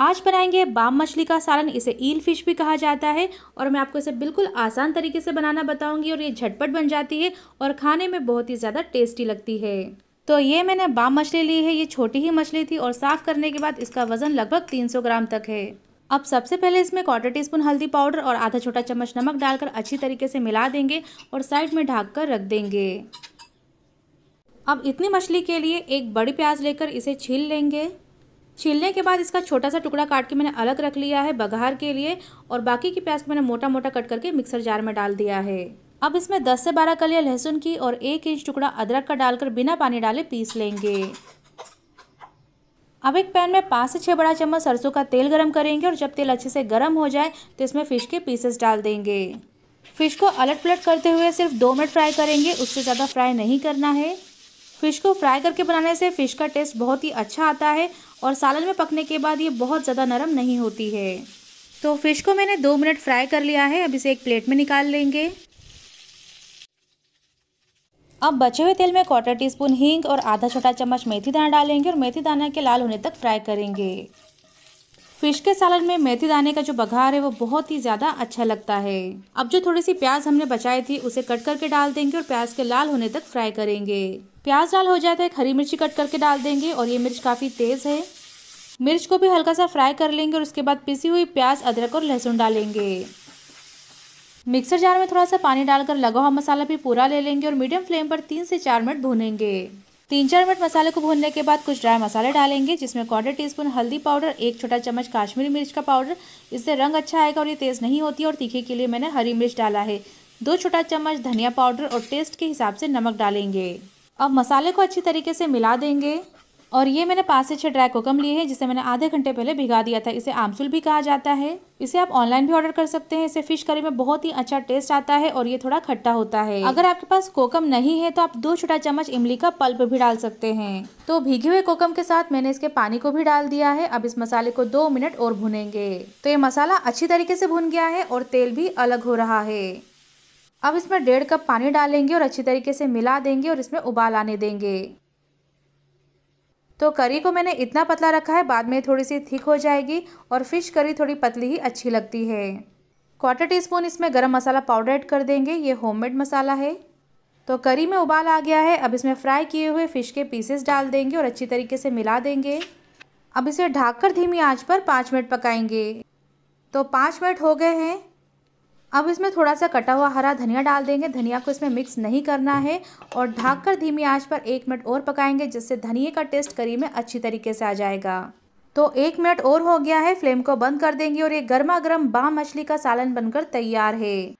आज बनाएंगे बाम मछली का सालन इसे ईल फिश भी कहा जाता है और मैं आपको इसे बिल्कुल आसान तरीके से बनाना बताऊंगी और ये झटपट बन जाती है और खाने में बहुत ही ज़्यादा टेस्टी लगती है तो ये मैंने बाम मछली ली है ये छोटी ही मछली थी और साफ़ करने के बाद इसका वज़न लगभग 300 ग्राम तक है अब सबसे पहले इसमें क्वार्टर टी स्पून हल्दी पाउडर और आधा छोटा चम्मच नमक डालकर अच्छी तरीके से मिला देंगे और साइड में ढाक कर रख देंगे अब इतनी मछली के लिए एक बड़ी प्याज लेकर इसे छील लेंगे छीलने के बाद इसका छोटा सा टुकड़ा काट के मैंने अलग रख लिया है बघार के लिए और बाकी की प्याज को मैंने मोटा मोटा कट करके मिक्सर जार में डाल दिया है अब इसमें 10 से 12 कलिया लहसुन की और एक इंच टुकड़ा अदरक का डालकर बिना पानी डाले पीस लेंगे अब एक पैन में पाँच से छः बड़ा चम्मच सरसों का तेल गरम करेंगे और जब तेल अच्छे से गर्म हो जाए तो इसमें फ़िश के पीसेस डाल देंगे फिश को अलट पलट करते हुए सिर्फ दो मिनट फ्राई करेंगे उससे ज़्यादा फ्राई नहीं करना है फ़िश को फ्राई करके बनाने से फ़िश का टेस्ट बहुत ही अच्छा आता है और सालन में पकने के बाद ये बहुत ज़्यादा नरम नहीं होती है तो फ़िश को मैंने दो मिनट फ्राई कर लिया है अब इसे एक प्लेट में निकाल लेंगे अब बचे हुए तेल में क्वार्टर टी स्पून हींग और आधा छोटा चम्मच मेथी दाना डालेंगे और मेथी दाना के लाल होने तक फ्राई करेंगे फिश के सालन में मेथी दाने का जो बघार है वो बहुत ही ज़्यादा अच्छा लगता है अब जो थोड़ी सी प्याज हमने बचाई थी उसे कट करके डाल देंगे और प्याज के लाल होने तक फ्राई करेंगे प्याज लाल हो जाता तो है हरी मिर्ची कट करके डाल देंगे और ये मिर्च काफ़ी तेज़ है मिर्च को भी हल्का सा फ्राई कर लेंगे और उसके बाद पिसी हुई प्याज अदरक और लहसुन डालेंगे मिक्सर जार में थोड़ा सा पानी डालकर लगा हुआ मसाला भी पूरा ले लेंगे और मीडियम फ्लेम पर तीन से चार मिनट भूनेंगे तीन चार मिनट मसाले को भूनने के बाद कुछ ड्राई मसाले डालेंगे जिसमें क्वार्टर टी स्पून हल्दी पाउडर एक छोटा चम्मच काश्मीरी मिर्च का पाउडर इससे रंग अच्छा आएगा और ये तेज़ नहीं होती और तीखे के लिए मैंने हरी मिर्च डाला है दो छोटा चम्मच धनिया पाउडर और टेस्ट के हिसाब से नमक डालेंगे अब मसाले को अच्छी तरीके से मिला देंगे और ये मैंने पाँच से छः ड्राई कोकम लिए हैं जिसे मैंने आधे घंटे पहले भिगा दिया था इसे आमसुल भी कहा जाता है इसे आप ऑनलाइन भी ऑर्डर कर सकते हैं इसे फिश करी में बहुत ही अच्छा टेस्ट आता है और ये थोड़ा खट्टा होता है अगर आपके पास कोकम नहीं है तो आप दो छोटा चम्मच इमली का पल्प भी डाल सकते हैं तो भीगे हुए कोकम के साथ मैंने इसके पानी को भी डाल दिया है अब इस मसाले को दो मिनट और भुनेंगे तो ये मसाला अच्छी तरीके से भुन गया है और तेल भी अलग हो रहा है अब इसमें डेढ़ कप पानी डालेंगे और अच्छी तरीके से मिला देंगे और इसमें उबाल आने देंगे तो करी को मैंने इतना पतला रखा है बाद में थोड़ी सी थिक हो जाएगी और फिश करी थोड़ी पतली ही अच्छी लगती है क्वार्टर टी स्पून इसमें गरम मसाला पाउडर ऐड कर देंगे ये होममेड मसाला है तो करी में उबाल आ गया है अब इसमें फ्राई किए हुए फ़िश के पीसेस डाल देंगे और अच्छी तरीके से मिला देंगे अब इसे ढककर धीमी आंच पर पाँच मिनट पकाएंगे तो पाँच मिनट हो गए हैं अब इसमें थोड़ा सा कटा हुआ हरा धनिया डाल देंगे धनिया को इसमें मिक्स नहीं करना है और ढाक कर धीमी आंच पर एक मिनट और पकाएंगे जिससे धनिया का टेस्ट करी में अच्छी तरीके से आ जाएगा तो एक मिनट और हो गया है फ्लेम को बंद कर देंगे और ये गर्मा गर्म बाम मछली का सालन बनकर तैयार है